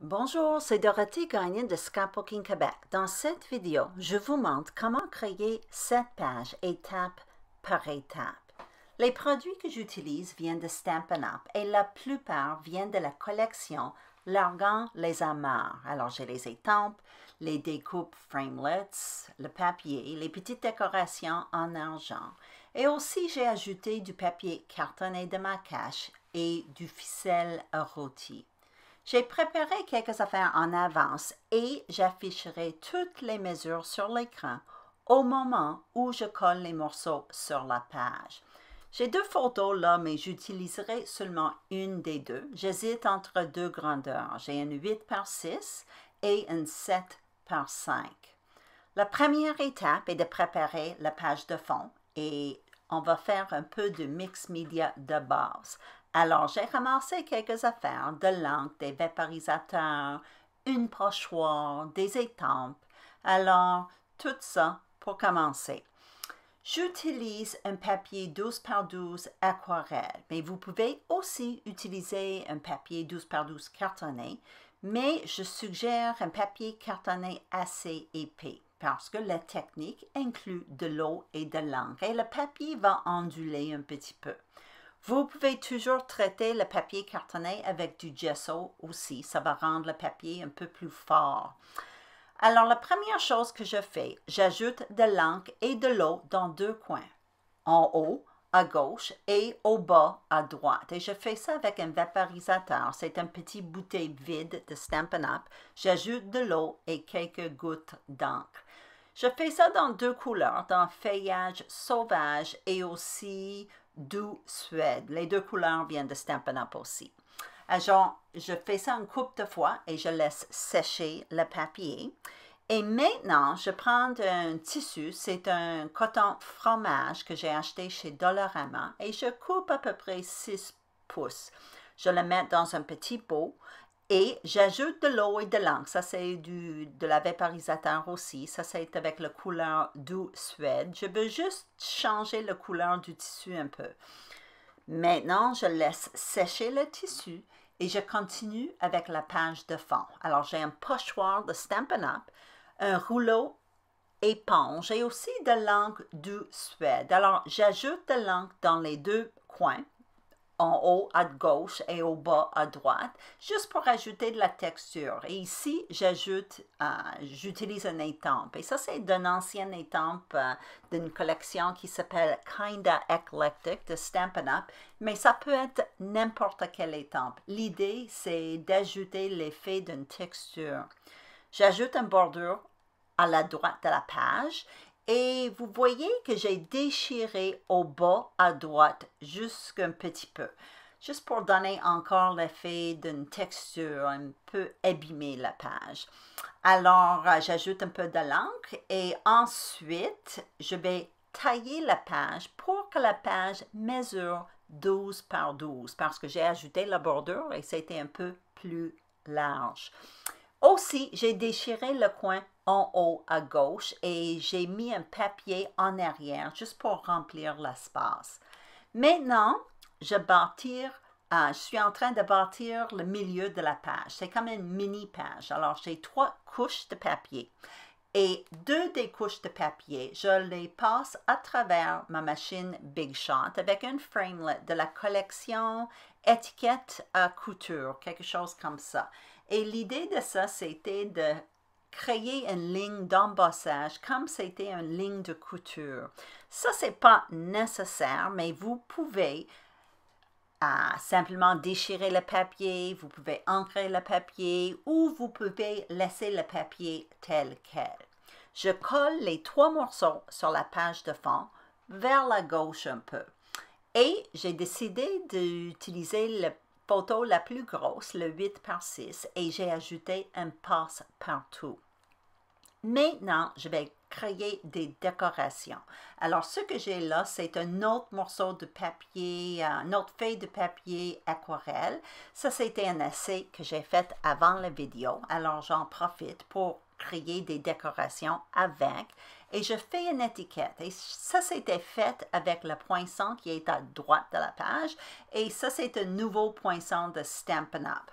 Bonjour, c'est Dorothée Gagnon de Scrapbooking Québec. Dans cette vidéo, je vous montre comment créer cette page étape par étape. Les produits que j'utilise viennent de Stampin' Up et la plupart viennent de la collection L'argan les amarres. Alors j'ai les étampes, les découpes framelets, le papier, les petites décorations en argent. Et aussi j'ai ajouté du papier cartonné de ma cache et du ficelle rôti. J'ai préparé quelques affaires en avance et j'afficherai toutes les mesures sur l'écran au moment où je colle les morceaux sur la page. J'ai deux photos là, mais j'utiliserai seulement une des deux. J'hésite entre deux grandeurs. J'ai une 8 par 6 et une 7 par 5. La première étape est de préparer la page de fond et on va faire un peu de mix media de base. Alors, j'ai ramassé quelques affaires de l'encre, des vaporisateurs, une pochoir, des étampes. Alors, tout ça pour commencer. J'utilise un papier 12 par 12 aquarelle, mais vous pouvez aussi utiliser un papier 12 par 12 cartonné, mais je suggère un papier cartonné assez épais parce que la technique inclut de l'eau et de l'encre et le papier va onduler un petit peu. Vous pouvez toujours traiter le papier cartonné avec du gesso aussi. Ça va rendre le papier un peu plus fort. Alors, la première chose que je fais, j'ajoute de l'encre et de l'eau dans deux coins, en haut à gauche et au bas à droite. Et je fais ça avec un vaporisateur. C'est un petit bouteille vide de Stampin' Up. J'ajoute de l'eau et quelques gouttes d'encre. Je fais ça dans deux couleurs, dans feuillage sauvage et aussi doux Suède. Les deux couleurs viennent de Stampin' Up aussi. Alors, je fais ça une coupe de fois et je laisse sécher le papier. Et maintenant, je prends un tissu, c'est un coton fromage que j'ai acheté chez Dollarama et je coupe à peu près 6 pouces. Je le mets dans un petit pot et j'ajoute de l'eau et de l'encre. Ça, c'est de la vaporisateur aussi. Ça, c'est avec le couleur doux Suède. Je veux juste changer la couleur du tissu un peu. Maintenant, je laisse sécher le tissu et je continue avec la page de fond. Alors, j'ai un pochoir de Stampin' Up, un rouleau éponge et aussi de l'encre du Suède. Alors, j'ajoute de l'encre dans les deux coins en haut à gauche et au bas à droite, juste pour ajouter de la texture. Et ici, j'ajoute, euh, j'utilise un étampe. Et ça, c'est d'un ancienne étampe euh, d'une collection qui s'appelle Kinda Eclectic de Stampin' Up. Mais ça peut être n'importe quel étampe. L'idée, c'est d'ajouter l'effet d'une texture. J'ajoute un bordure à la droite de la page et vous voyez que j'ai déchiré au bas à droite, jusqu'un petit peu, juste pour donner encore l'effet d'une texture, un peu abîmée la page. Alors, euh, j'ajoute un peu de l'encre et ensuite, je vais tailler la page pour que la page mesure 12 par 12 parce que j'ai ajouté la bordure et c'était un peu plus large. Aussi, j'ai déchiré le coin en haut à gauche et j'ai mis un papier en arrière juste pour remplir l'espace. Maintenant, je, bâtir, euh, je suis en train de bâtir le milieu de la page. C'est comme une mini page. Alors, j'ai trois couches de papier. Et deux des couches de papier, je les passe à travers ma machine Big Shot avec une framelet de la collection étiquette à couture, quelque chose comme ça. Et l'idée de ça, c'était de créer une ligne d'embossage comme c'était une ligne de couture. Ça, c'est pas nécessaire, mais vous pouvez euh, simplement déchirer le papier, vous pouvez ancrer le papier ou vous pouvez laisser le papier tel quel. Je colle les trois morceaux sur la page de fond, vers la gauche un peu. Et j'ai décidé d'utiliser le photo la plus grosse, le 8 par 6, et j'ai ajouté un passe partout. Maintenant, je vais créer des décorations. Alors, ce que j'ai là, c'est un autre morceau de papier, euh, une autre feuille de papier aquarelle. Ça, c'était un essai que j'ai fait avant la vidéo. Alors, j'en profite pour créer des décorations avec et je fais une étiquette. Et ça, c'était fait avec le poinçon qui est à droite de la page et ça, c'est un nouveau poinçon de Stampin' Up.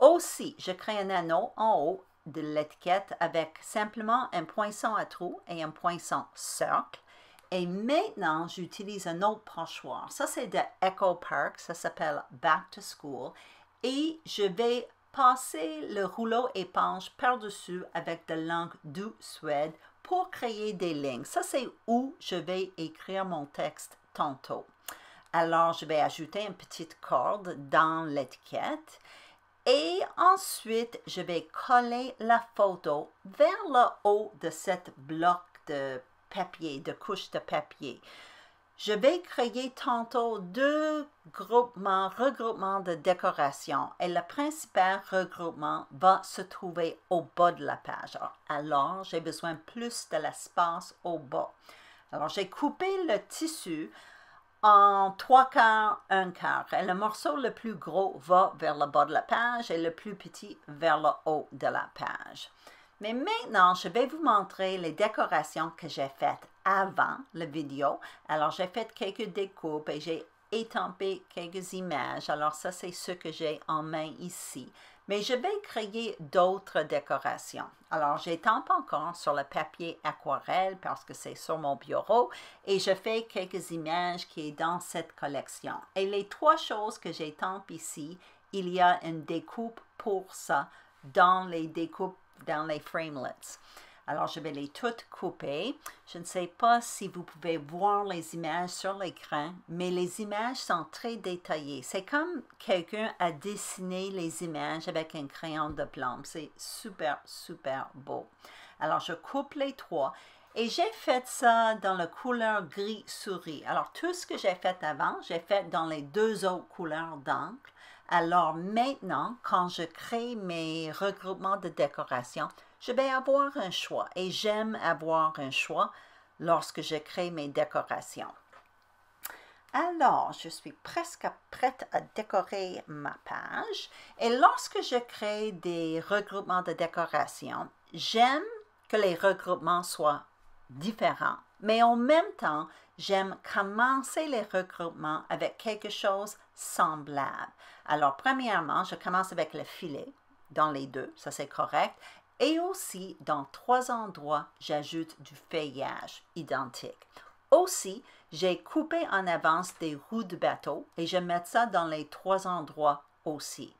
Aussi, je crée un anneau en haut de l'étiquette avec simplement un poinçon à trous et un poinçon cercle. Et maintenant, j'utilise un autre pochoir. Ça, c'est de Echo Park. Ça s'appelle Back to School. Et je vais passer le rouleau éponge par-dessus avec de l'encre du Suède pour créer des lignes. Ça, c'est où je vais écrire mon texte tantôt. Alors, je vais ajouter une petite corde dans l'étiquette et ensuite, je vais coller la photo vers le haut de cette bloc de papier, de couche de papier. Je vais créer tantôt deux groupements, regroupements de décorations et le principal regroupement va se trouver au bas de la page. Ah, alors, j'ai besoin plus de l'espace au bas. Alors, j'ai coupé le tissu en trois quarts, un quart. Et le morceau le plus gros va vers le bas de la page et le plus petit vers le haut de la page. Mais maintenant, je vais vous montrer les décorations que j'ai faites avant la vidéo. Alors, j'ai fait quelques découpes et j'ai étampé quelques images. Alors, ça, c'est ce que j'ai en main ici. Mais je vais créer d'autres décorations. Alors, j'étampe encore sur le papier aquarelle parce que c'est sur mon bureau et je fais quelques images qui est dans cette collection. Et les trois choses que j'étampe ici, il y a une découpe pour ça dans les découpes, dans les framelets. Alors, je vais les toutes couper. Je ne sais pas si vous pouvez voir les images sur l'écran, mais les images sont très détaillées. C'est comme quelqu'un a dessiné les images avec un crayon de plomb. C'est super, super beau. Alors, je coupe les trois. Et j'ai fait ça dans la couleur gris souris. Alors, tout ce que j'ai fait avant, j'ai fait dans les deux autres couleurs d'encre. Alors, maintenant, quand je crée mes regroupements de décoration, je vais avoir un choix et j'aime avoir un choix lorsque je crée mes décorations. Alors, je suis presque prête à décorer ma page et lorsque je crée des regroupements de décorations, j'aime que les regroupements soient différents. Mais en même temps, j'aime commencer les regroupements avec quelque chose semblable. Alors, premièrement, je commence avec le filet dans les deux, ça c'est correct, et aussi, dans trois endroits, j'ajoute du feuillage identique. Aussi, j'ai coupé en avance des roues de bateau et je mets ça dans les trois endroits aussi.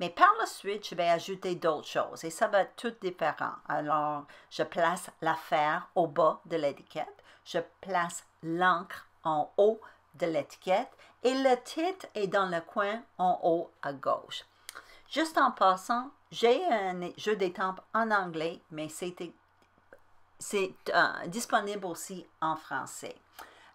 Mais par la suite, je vais ajouter d'autres choses et ça va être tout différent. Alors, je place l'affaire au bas de l'étiquette, je place l'encre en haut de l'étiquette et le titre est dans le coin en haut à gauche. Juste en passant, j'ai un jeu d'étampes en anglais, mais c'était c'est euh, disponible aussi en français.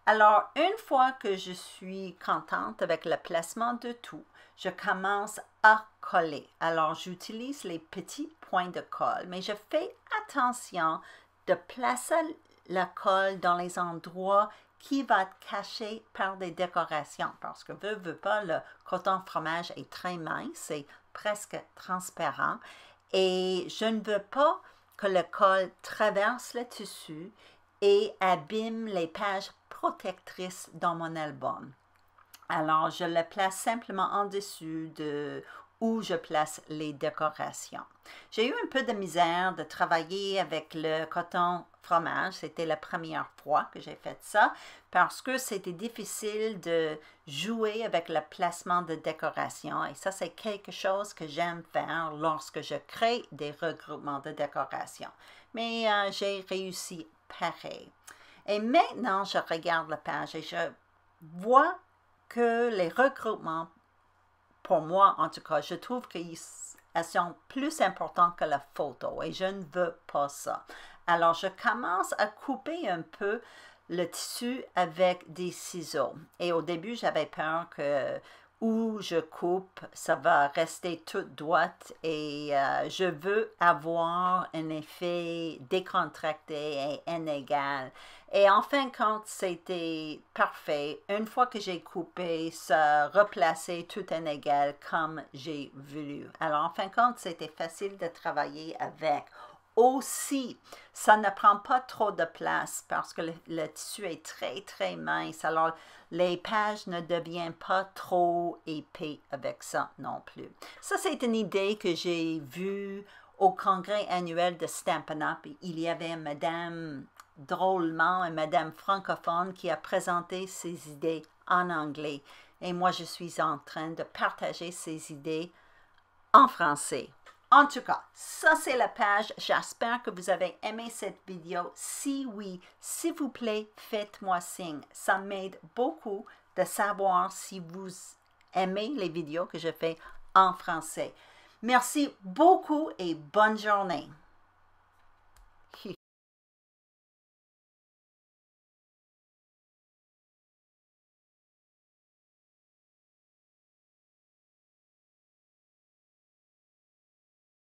Alors, une fois que je suis contente avec le placement de tout, je commence à coller. Alors, j'utilise les petits points de colle, mais je fais attention de placer la colle dans les endroits qui vont être cachés par des décorations parce que veut, veux pas, le coton fromage est très mince presque transparent et je ne veux pas que le col traverse le tissu et abîme les pages protectrices dans mon album. Alors, je le place simplement en dessous de, où je place les décorations. J'ai eu un peu de misère de travailler avec le coton fromage. C'était la première fois que j'ai fait ça parce que c'était difficile de jouer avec le placement de décoration. Et ça, c'est quelque chose que j'aime faire lorsque je crée des regroupements de décoration. Mais euh, j'ai réussi pareil. Et maintenant, je regarde la page et je vois que les regroupements pour moi en tout cas, je trouve qu'ils sont plus importants que la photo et je ne veux pas ça. Alors, je commence à couper un peu le tissu avec des ciseaux. Et au début, j'avais peur que où je coupe, ça va rester toute droite et euh, je veux avoir un effet décontracté et inégal. Et en fin de compte, c'était parfait. Une fois que j'ai coupé, ça replacé tout inégal comme j'ai voulu. Alors en fin de compte, c'était facile de travailler avec aussi, ça ne prend pas trop de place parce que le, tissu est très, très mince. Alors, les pages ne deviennent pas trop épais avec ça non plus. Ça, c'est une idée que j'ai vue au congrès annuel de Stampin' Up. Il y avait madame, drôlement, et madame francophone qui a présenté ses idées en anglais. Et moi, je suis en train de partager ses idées en français. En tout cas, ça c'est la page. J'espère que vous avez aimé cette vidéo. Si oui, s'il vous plaît, faites-moi signe. Ça m'aide beaucoup de savoir si vous aimez les vidéos que je fais en français. Merci beaucoup et bonne journée.